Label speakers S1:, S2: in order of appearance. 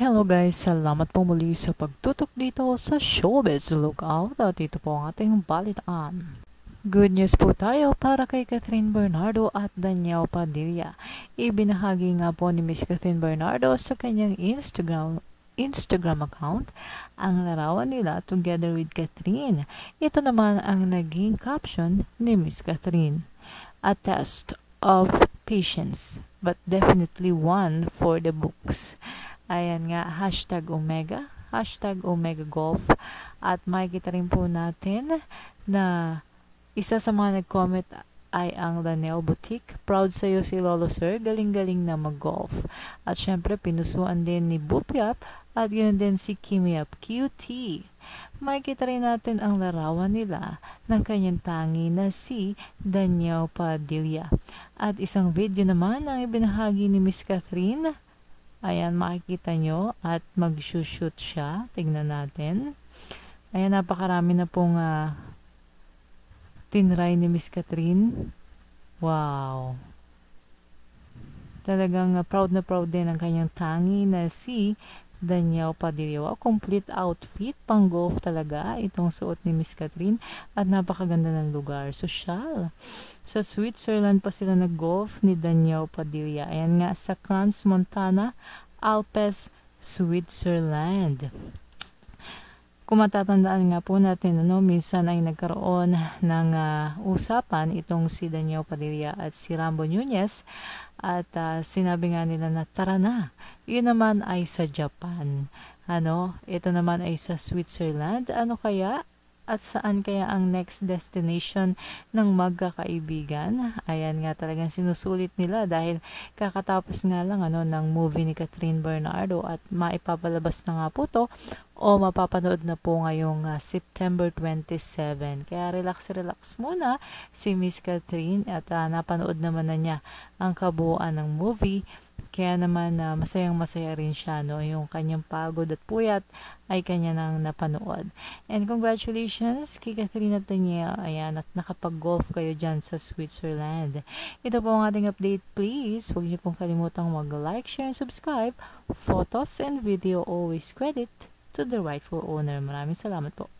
S1: Hello guys, salamat po muli sa pagtutok dito sa Showbiz Lookout at ito po ang ating balitaan. Good news po tayo para kay Catherine Bernardo at Daniel Padilla. Ibinahagi nga po ni Miss Catherine Bernardo sa kanyang Instagram Instagram account ang larawan nila together with Catherine. Ito naman ang naging caption ni Miss Catherine. A test of patience, but definitely one for the books. Ayan nga, hashtag Omega, hashtag Omega Golf. At makikita rin po natin na isa sa mga nag-comment ay ang Lanel Boutique. Proud sa iyo si Lolo Sir, galing-galing na mag-golf. At syempre, pinusuan din ni Bupiap at yun din si Kimiap QT. Makikita rin natin ang larawan nila ng kanyang tangi na si Daniel Padilla. At isang video naman ang ibinahagi ni Miss Catherine Ayan, makikita nyo. At mag-shoot siya. Tingnan natin. Ayan, napakarami na pong uh, tinry ni Miss Catherine. Wow! Talagang uh, proud na proud din ang kanyang tangi na si Daniel Padilio. Complete outfit, pang golf talaga itong suot ni Miss Catherine at napakaganda ng lugar. Social. Sa Switzerland pa sila nag-golf ni Daniel Padilla. Ayan nga, sa Crans, Montana, Alpes, Switzerland. Kung matatandaan nga po natin, ano, minsan ay nagkaroon ng uh, usapan itong si Daniel Padilla at si Rambo Nunez at uh, sinabi nga nila na tara na. Yun naman ay sa Japan. Ano, ito naman ay sa Switzerland. Ano kaya at saan kaya ang next destination ng magkakaibigan. Ayan nga talagang sinusulit nila dahil kakatapos nga lang ano, ng movie ni Catherine Bernardo at maipapalabas na nga po to o mapapanood na po ngayong uh, September 27. Kaya relax-relax muna si Miss Catherine at uh, napanood naman na niya ang kabuuan ng movie kaya naman uh, masayang masaya rin siya no yung kanyang pagod at puyat ay kanya nang napanood. And congratulations kay Catherine Daniel. Ayan at nakapag-golf kayo dyan sa Switzerland. Ito po ang ating update please. Huwag niyo pong kalimutang mag-like, share, and subscribe. Photos and video always credit to the rightful owner. Maraming salamat po.